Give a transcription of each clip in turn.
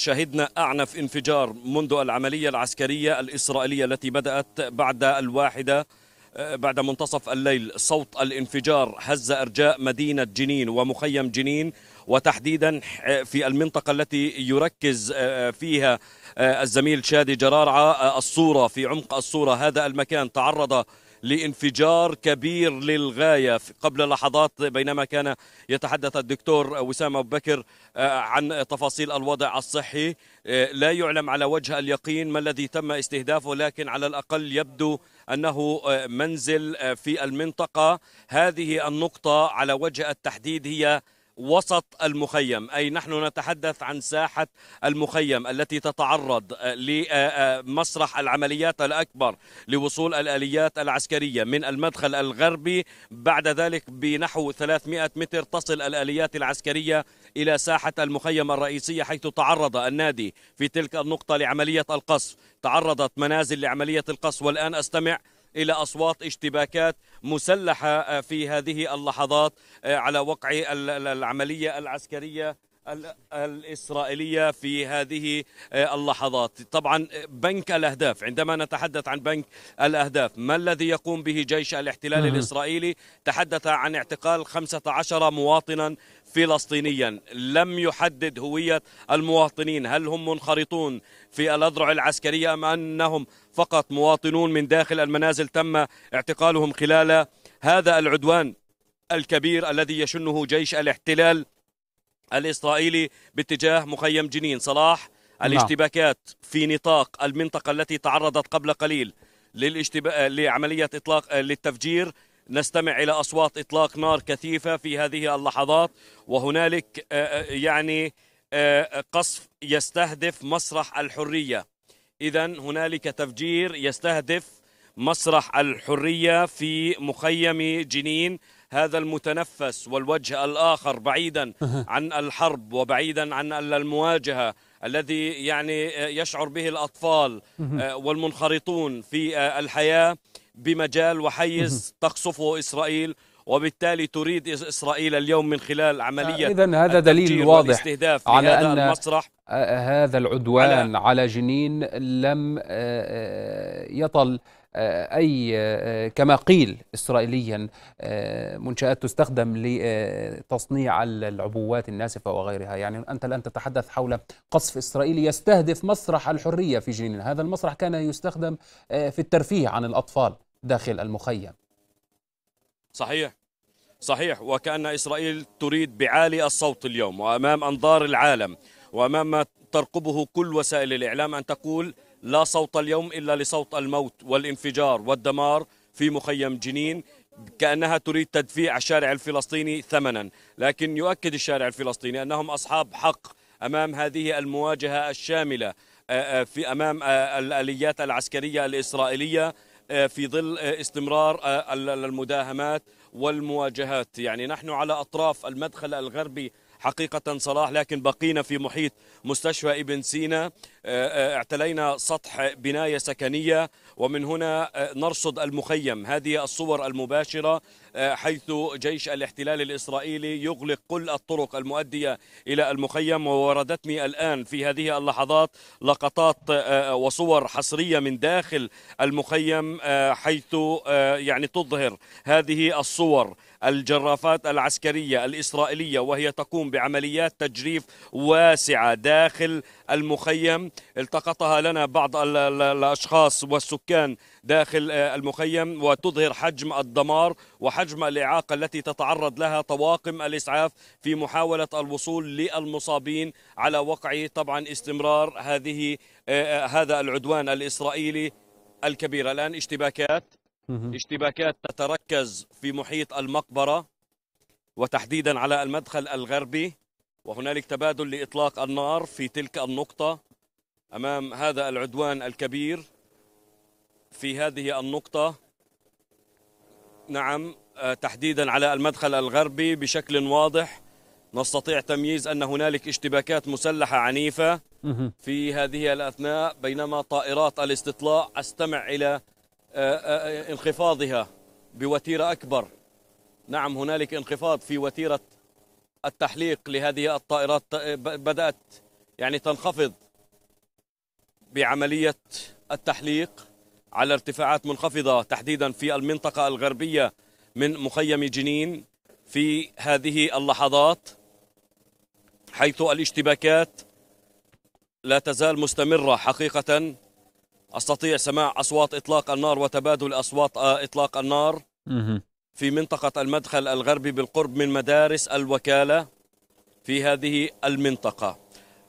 شهدنا أعنف انفجار منذ العملية العسكرية الإسرائيلية التي بدأت بعد الواحدة بعد منتصف الليل صوت الانفجار هز أرجاء مدينة جنين ومخيم جنين وتحديدا في المنطقة التي يركز آه، فيها آه، الزميل شادي جرارعة آه، الصورة في عمق الصورة هذا المكان تعرض لانفجار كبير للغاية قبل لحظات بينما كان يتحدث الدكتور وسام أبو بكر آه، عن تفاصيل الوضع الصحي آه، لا يعلم على وجه اليقين ما الذي تم استهدافه لكن على الأقل يبدو أنه آه، منزل في المنطقة هذه النقطة على وجه التحديد هي وسط المخيم أي نحن نتحدث عن ساحة المخيم التي تتعرض آه، لمسرح آه، آه، العمليات الأكبر لوصول الآليات العسكرية من المدخل الغربي بعد ذلك بنحو 300 متر تصل الآليات العسكرية إلى ساحة المخيم الرئيسية حيث تعرض النادي في تلك النقطة لعملية القصف تعرضت منازل لعملية القصف والآن أستمع إلى أصوات اشتباكات مسلحة آه، في هذه اللحظات آه، على وقع العملية العسكرية الإسرائيلية في هذه آه، اللحظات طبعا آه، بنك الأهداف عندما نتحدث عن بنك الأهداف ما الذي يقوم به جيش الاحتلال الإسرائيلي تحدث عن اعتقال 15 مواطنا فلسطينيا لم يحدد هوية المواطنين هل هم منخرطون في الأذرع العسكرية أم أنهم فقط مواطنون من داخل المنازل تم اعتقالهم خلال هذا العدوان الكبير الذي يشنه جيش الاحتلال الإسرائيلي باتجاه مخيم جنين صلاح نعم. الاشتباكات في نطاق المنطقة التي تعرضت قبل قليل للاشتبا... لعملية إطلاق للتفجير نستمع إلى أصوات إطلاق نار كثيفة في هذه اللحظات وهنالك يعني قصف يستهدف مسرح الحرية إذا هنالك تفجير يستهدف مسرح الحرية في مخيم جنين هذا المتنفس والوجه الآخر بعيدا عن الحرب وبعيدا عن المواجهة الذي يعني يشعر به الأطفال آه، والمنخرطون في آه، الحياة بمجال وحيز تقصفه إسرائيل وبالتالي تريد إسرائيل اليوم من خلال عملية آه، إذن هذا دليل واضح على أن المسرح هذا العدوان على, على جنين لم يطل آه، أي آه، كما قيل إسرائيليا آه، منشآت تستخدم لتصنيع العبوات الناسفة وغيرها يعني أنت الآن تتحدث حول قصف إسرائيلي يستهدف مسرح الحرية في جنين هذا المسرح كان يستخدم في الترفيه عن الأطفال داخل المخيم صحيح صحيح وكأن إسرائيل تريد بعالي الصوت اليوم وأمام أنظار العالم وأمام ما ترقبه كل وسائل الإعلام أن تقول لا صوت اليوم إلا لصوت الموت والانفجار والدمار في مخيم جنين كأنها تريد تدفيع الشارع الفلسطيني ثمنا لكن يؤكد الشارع الفلسطيني أنهم أصحاب حق أمام هذه المواجهة الشاملة آه، آه، في أمام آه، الآليات العسكرية الإسرائيلية في ظل استمرار المداهمات والمواجهات يعني نحن على أطراف المدخل الغربي حقيقة صلاح لكن بقينا في محيط مستشفى ابن سينا آه، آه، اعتلينا سطح بناية سكنية ومن هنا آه، نرصد المخيم هذه الصور المباشرة حيث جيش الاحتلال الإسرائيلي يغلق كل الطرق المؤدية إلى المخيم ووردتني الآن في هذه اللحظات لقطات وصور حصرية من داخل المخيم حيث يعني تظهر هذه الصور الجرافات العسكرية الإسرائيلية وهي تقوم بعمليات تجريف واسعة داخل المخيم التقطها لنا بعض الأشخاص والسكان داخل آه، المخيم وتظهر حجم الدمار وحجم الإعاقة التي تتعرض لها طواقم الإسعاف في محاولة الوصول للمصابين على وقع طبعا استمرار هذه آه، آه، هذا العدوان الإسرائيلي الكبير الآن اشتباكات اشتباكات تتركز في محيط المقبرة وتحديدا على المدخل الغربي وهنالك تبادل لإطلاق النار في تلك النقطة امام هذا العدوان الكبير في هذه النقطه نعم آه، تحديدا على المدخل الغربي بشكل واضح نستطيع تمييز ان هنالك اشتباكات مسلحه عنيفه في هذه الاثناء بينما طائرات الاستطلاع استمع الى آه، آه، انخفاضها بوتيره اكبر نعم هنالك انخفاض في وتيره التحليق لهذه الطائرات بدات يعني تنخفض بعملية التحليق على ارتفاعات منخفضة تحديدا في المنطقة الغربية من مخيم جنين في هذه اللحظات حيث الاشتباكات لا تزال مستمرة حقيقة أستطيع سماع أصوات إطلاق النار وتبادل أصوات آه، إطلاق النار في منطقة المدخل الغربي بالقرب من مدارس الوكالة في هذه المنطقة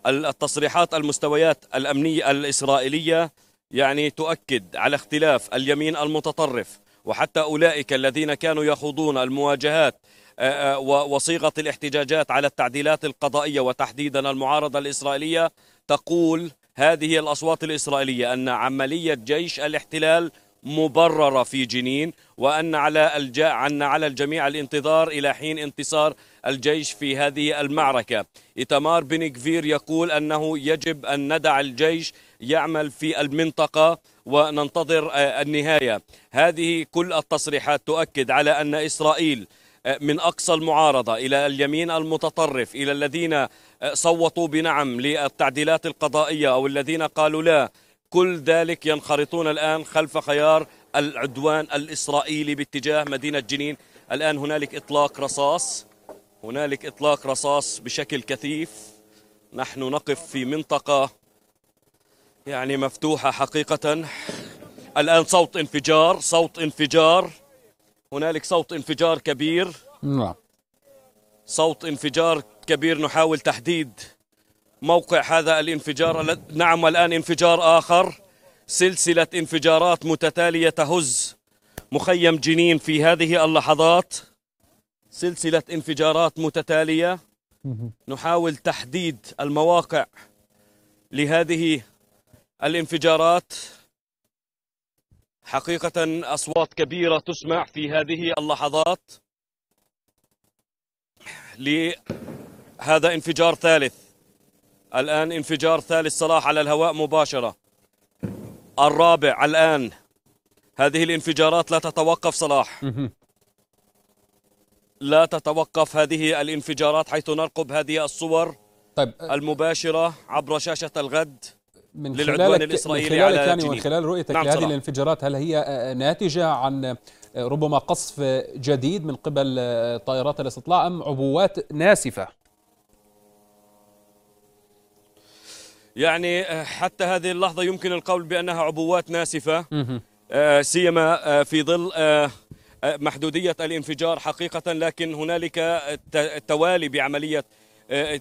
التصريحات المستويات الأمنية الإسرائيلية يعني تؤكد على اختلاف اليمين المتطرف وحتى أولئك الذين كانوا يخوضون المواجهات آه، آه، وصيغة الاحتجاجات على التعديلات القضائية وتحديدا المعارضة الإسرائيلية تقول هذه الأصوات الإسرائيلية أن عملية جيش الاحتلال مبررة في جنين وأن على الج... أن على الجميع الانتظار إلى حين انتصار الجيش في هذه المعركة إتمار بن كفير يقول أنه يجب أن ندع الجيش يعمل في المنطقة وننتظر آه، النهاية هذه كل التصريحات تؤكد على أن إسرائيل آه، من أقصى المعارضة إلى اليمين المتطرف إلى الذين آه، صوتوا بنعم للتعديلات القضائية أو الذين قالوا لا كل ذلك ينخرطون الآن خلف خيار العدوان الإسرائيلي باتجاه مدينة جنين الآن هنالك إطلاق رصاص هنالك إطلاق رصاص بشكل كثيف نحن نقف في منطقة يعني مفتوحة حقيقة الآن صوت انفجار صوت انفجار هنالك صوت انفجار كبير نعم صوت انفجار كبير نحاول تحديد موقع هذا الانفجار نعم الآن انفجار آخر سلسلة انفجارات متتالية تهز مخيم جنين في هذه اللحظات سلسلة انفجارات متتالية نحاول تحديد المواقع لهذه الانفجارات حقيقة أصوات كبيرة تسمع في هذه اللحظات لهذا انفجار ثالث الآن انفجار ثالث صلاح على الهواء مباشرة الرابع الآن هذه الانفجارات لا تتوقف صلاح لا تتوقف هذه الانفجارات حيث نرقب هذه الصور طيب المباشرة عبر شاشة الغد من للعدوان الإسرائيلي من خلالك على يعني من خلال رؤيتك نعم لهذه الانفجارات هل هي ناتجة عن ربما قصف جديد من قبل طائرات الاستطلاع أم عبوات ناسفة؟ يعني آه, حتى هذه اللحظة يمكن القول بأنها عبوات ناسفة آه, سيما آه, في ظل محدودية الانفجار حقيقة لكن هنالك توالي بعملية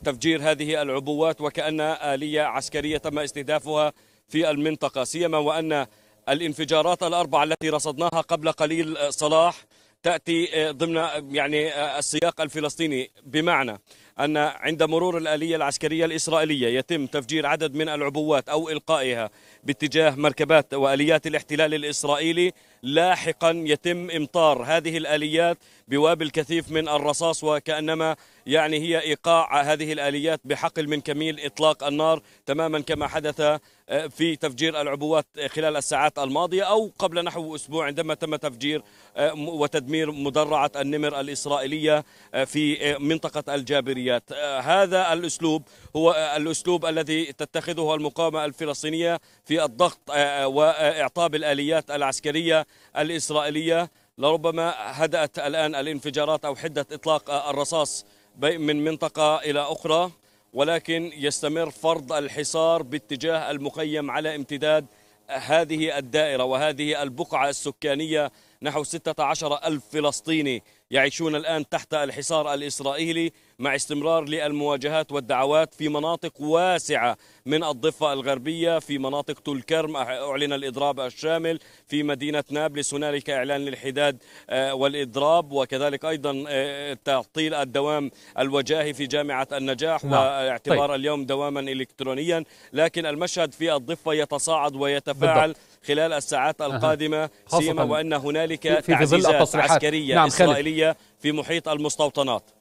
تفجير هذه العبوات وكأن آلية عسكرية تم استهدافها في المنطقة سيما وأن الانفجارات الأربعة التي رصدناها قبل قليل صلاح تأتي ضمن يعني السياق الفلسطيني بمعنى أن عند مرور الآلية العسكرية الإسرائيلية يتم تفجير عدد من العبوات أو إلقائها باتجاه مركبات وآليات الاحتلال الإسرائيلي لاحقا يتم إمطار هذه الآليات بوابل كثيف من الرصاص وكأنما يعني هي إيقاع هذه الآليات بحقل من كميل إطلاق النار تماما كما حدث آه، في تفجير العبوات خلال الساعات الماضية أو قبل نحو أسبوع عندما تم تفجير آه، وتدمير مدرعة النمر الإسرائيلية آه، في منطقة الجابرية العمليات آه، هذا الأسلوب هو آه، الأسلوب الذي تتخذه المقاومة الفلسطينية في الضغط آه، وإعطاب الآليات العسكرية الإسرائيلية لربما هدأت الآن الانفجارات أو حدة إطلاق الرصاص من منطقة إلى أخرى ولكن يستمر فرض الحصار باتجاه المخيم على امتداد هذه الدائرة وهذه البقعة السكانية نحو 16 ألف فلسطيني يعيشون الآن تحت الحصار الإسرائيلي مع استمرار للمواجهات والدعوات في مناطق واسعة من الضفة الغربية في مناطق تولكرم أعلن الإضراب الشامل في مدينة نابلس هنالك إعلان للحداد آه، والإضراب وكذلك أيضا آه، تعطيل الدوام الوجاهي في جامعة النجاح نعم. واعتبار طيب. اليوم دواما إلكترونيا لكن المشهد في الضفة يتصاعد ويتفاعل خلال الساعات القادمة سيما وأن هنالك تعزيزات نعم، عسكرية نعم إسرائيلية في محيط المستوطنات